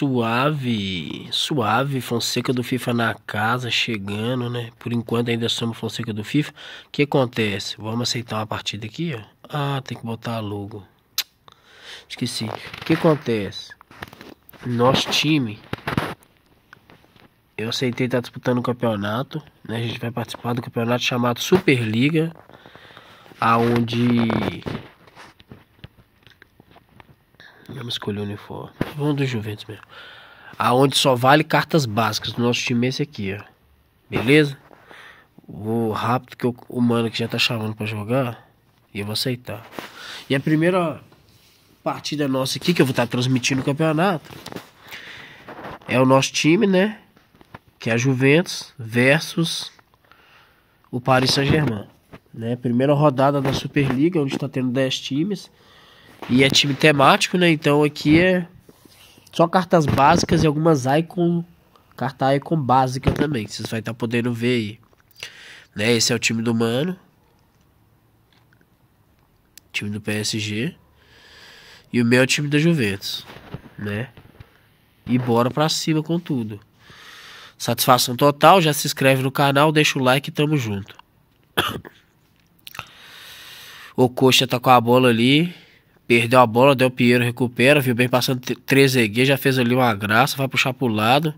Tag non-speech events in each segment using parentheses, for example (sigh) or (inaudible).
Suave, suave, Fonseca do FIFA na casa, chegando, né? Por enquanto ainda somos Fonseca do FIFA. O que acontece? Vamos aceitar uma partida aqui, ó. Ah, tem que botar logo. Esqueci. O que acontece? Nosso time. Eu aceitei estar tá disputando o um campeonato, né? A gente vai participar do campeonato chamado Superliga, aonde vamos escolher o Uniforme. Vamos do Juventus mesmo. Aonde só vale cartas básicas. O nosso time é esse aqui, ó. Beleza? Vou rápido que o mano que já tá chamando pra jogar. E eu vou aceitar. E a primeira partida nossa aqui, que eu vou estar tá transmitindo o campeonato. É o nosso time, né? Que é a Juventus versus o Paris Saint-Germain. Né? Primeira rodada da Superliga, onde está tendo 10 times. E é time temático, né? Então aqui é só cartas básicas e algumas icon. Carta icon básica também. Que vocês vai estar tá podendo ver aí. Né? Esse é o time do Mano. Time do PSG. E o meu é o time da Juventus. Né? E bora pra cima com tudo. Satisfação total, já se inscreve no canal, deixa o like e tamo junto. (coughs) O Coxa tá com a bola ali. Perdeu a bola, Del Piero recupera, viu bem passando três zagueiros, já fez ali uma graça, vai puxar pro lado.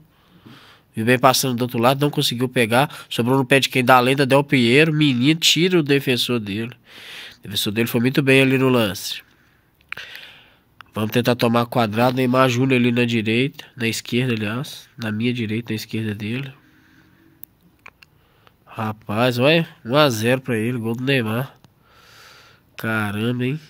Viu bem passando do outro lado, não conseguiu pegar. Sobrou no pé de quem dá a lenda, Del Piero. Menino, tira o defensor dele. O defensor dele foi muito bem ali no lance. Vamos tentar tomar quadrado. Neymar Júnior ali na direita. Na esquerda, aliás. Na minha direita, na esquerda dele. Rapaz, olha. 1x0 pra ele. Gol do Neymar. Caramba, hein?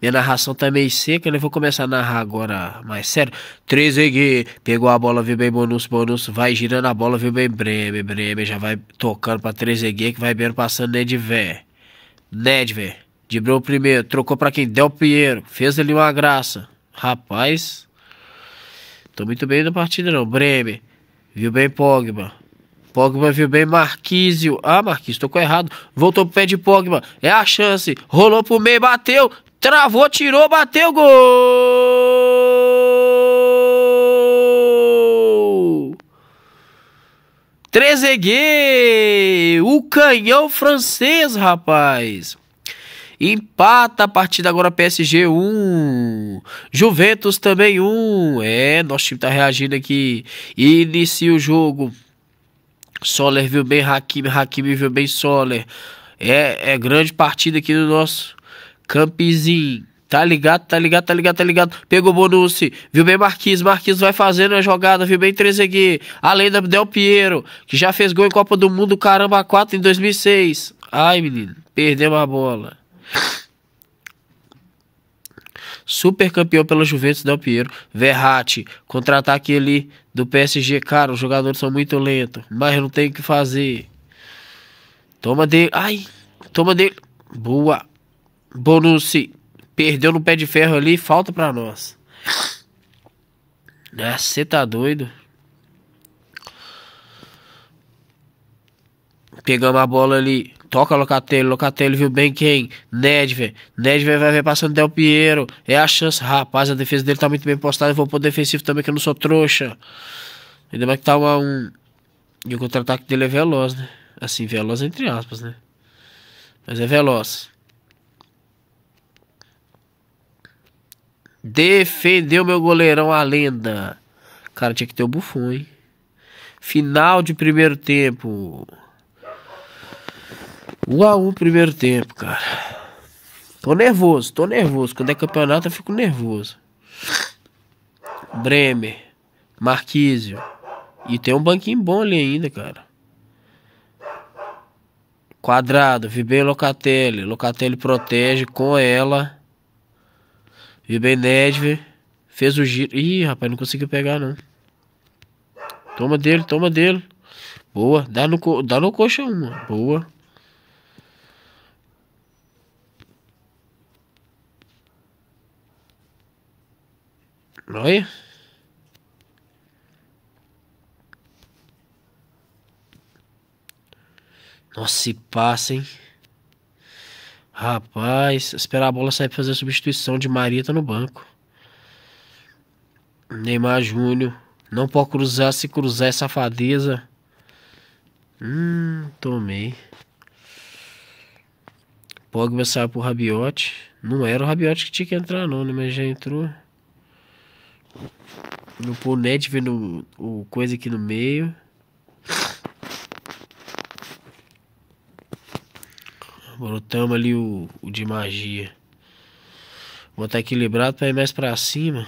Minha narração tá meio seca, eu né? vou começar a narrar agora mais sério. Trezeguet pegou a bola, viu bem bonus, bonus, vai girando a bola, viu bem Breme, Breme. já vai tocando pra Trezeguet, que vai bem passando Nedver. Nedver, Dibrou o primeiro, trocou pra quem? Del Pinheiro, fez ali uma graça. Rapaz, tô muito bem na partida não. Breme viu bem Pogba, Pogba viu bem Marquísio. Ah, Marquísio, tocou errado. Voltou pro pé de Pogba. É a chance. Rolou pro meio, bateu. Travou, tirou, bateu. Gol! Trezeguet! O canhão francês, rapaz. Empata a partida agora PSG 1. Um. Juventus também 1. Um. É, nosso time tá reagindo aqui. Inicia o jogo. Soller viu bem Hakimi, Hakimi viu bem Soller. É, é grande partida aqui do nosso campizinho. Tá ligado, tá ligado, tá ligado, tá ligado. Pegou Bonucci, viu bem Marquinhos, Marquinhos vai fazendo a jogada, viu bem Trezeguet. Além da Del Piero, que já fez gol em Copa do Mundo, caramba, 4 em 2006. Ai, menino, perdeu a bola super campeão pela Juventus Del Piero. Verratti, contra-ataque ali do PSG. Cara, os jogadores são muito lentos, mas não tem o que fazer. Toma dele. Ai, toma dele. Boa. Bonucci. Perdeu no pé de ferro ali, falta pra nós. Ah, né, você tá doido? Pegamos a bola ali. Toca Locatelli, Locatelli viu bem quem? Nedved. ned vai ver passando Del Piero. É a chance. Rapaz, a defesa dele tá muito bem postada. Eu vou pro defensivo também, que eu não sou trouxa. Ainda mais que tá uma, um. E o contra-ataque dele é veloz, né? Assim, veloz entre aspas, né? Mas é veloz. Defendeu meu goleirão a lenda. Cara, tinha que ter o um Buffon, hein? Final de primeiro tempo. Lá 1 primeiro tempo, cara. Tô nervoso, tô nervoso. Quando é campeonato eu fico nervoso. Bremer, Marquísio. E tem um banquinho bom ali ainda, cara. Quadrado, Vibem Locatelli. Locatelli protege com ela. Vibem Nedve. Fez o giro. Ih, rapaz, não conseguiu pegar, não. Toma dele, toma dele. Boa. Dá no, dá no coxa uma. Boa. Oi? Nossa, se passa, hein? Rapaz, esperar a bola sair pra fazer a substituição de Maria tá no banco. Neymar Júnior. Não pode cruzar, se cruzar é safadeza. Hum, tomei. Pogba saiu pro Rabiote Não era o Rabiote que tinha que entrar não, né? Mas já entrou. No Net vendo o coisa aqui no meio. Botamos ali o, o de magia. vou Botar equilibrado para ir mais para cima.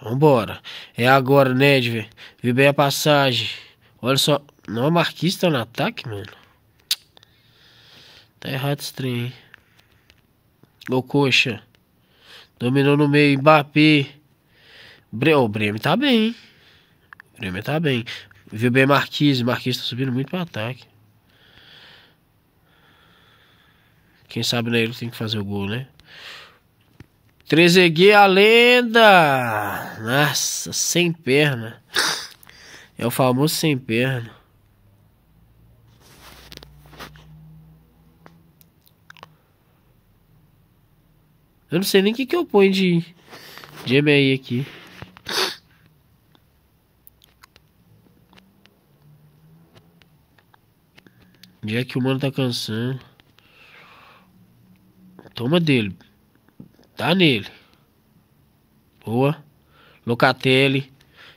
Vambora. É agora, Nedver. Né, Viu bem a passagem. Olha só. Não, a Marquista tá no ataque, mano. Tá errado esse trem, hein? coxa Dominou no meio, Mbappé. Bre... Oh, o Bremen tá bem, hein? O Bremen tá bem. Viu bem Marquise. Marquise tá subindo muito pro ataque. Quem sabe né, ele tem que fazer o gol, né? Trezeguet, a lenda! Nossa, sem perna. É o famoso sem perna. Eu não sei nem o que, que eu ponho de, de MI aqui. Onde que o mano tá cansando? Toma dele. Tá nele. Boa. Locatelli.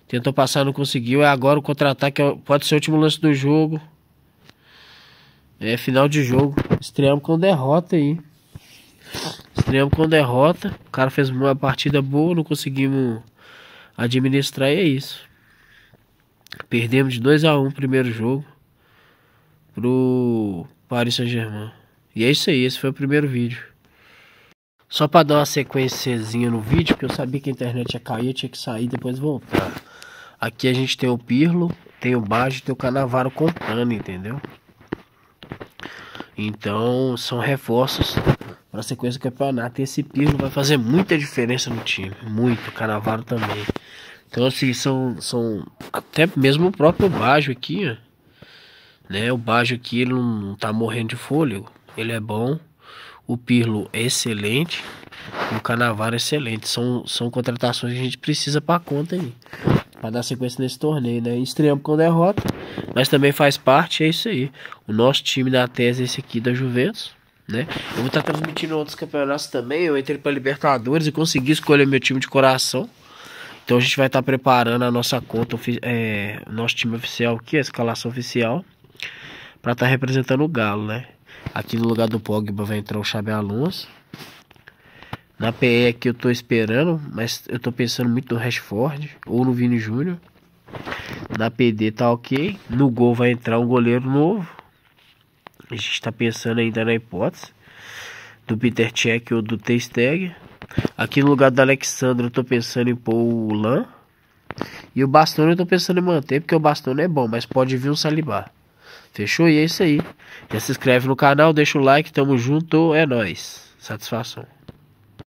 Tentou passar, não conseguiu. É agora o contra-ataque. É pode ser o último lance do jogo. É final de jogo. Estreamos com derrota aí. Estreamos com derrota. O cara fez uma partida boa, não conseguimos administrar e é isso. Perdemos de 2 a 1 um, primeiro jogo pro Paris Saint-Germain. E é isso aí, esse foi o primeiro vídeo. Só para dar uma sequenciazinha no vídeo, porque eu sabia que a internet ia cair, eu tinha que sair e depois voltar. Aqui a gente tem o Pirlo, tem o Baggio, tem o Canavaro contando entendeu? Então, são reforços para a sequência do campeonato. E esse Pirlo vai fazer muita diferença no time, muito, o também. Então, assim, são, são até mesmo o próprio Bajo aqui, né? O Bajo aqui ele não tá morrendo de fôlego, ele é bom. O Pirlo é excelente o Canavaro é excelente. São, são contratações que a gente precisa para conta aí, para dar sequência nesse torneio, né? Estreamos com derrota, mas também faz parte, é isso aí. O nosso time da tese é esse aqui da Juventus né? Eu vou estar tá transmitindo outros campeonatos também. Eu entrei para Libertadores e consegui escolher meu time de coração. Então a gente vai estar tá preparando a nossa conta, é, nosso time oficial aqui, a escalação oficial, para estar tá representando o Galo, né? Aqui no lugar do Pogba vai entrar o Xabi Alonso. Na PE aqui eu tô esperando, mas eu tô pensando muito no Rashford ou no Vini Júnior. Na PD tá ok. No gol vai entrar um goleiro novo. A gente está pensando ainda na hipótese do Peter Cech ou do Tasteg. Aqui no lugar do Alexandre eu tô pensando em pôr o Lan. E o Bastone eu tô pensando em manter, porque o Bastone é bom, mas pode vir um Salibar. Fechou? E é isso aí. Já se inscreve no canal, deixa o like, tamo junto, é nós. Satisfação.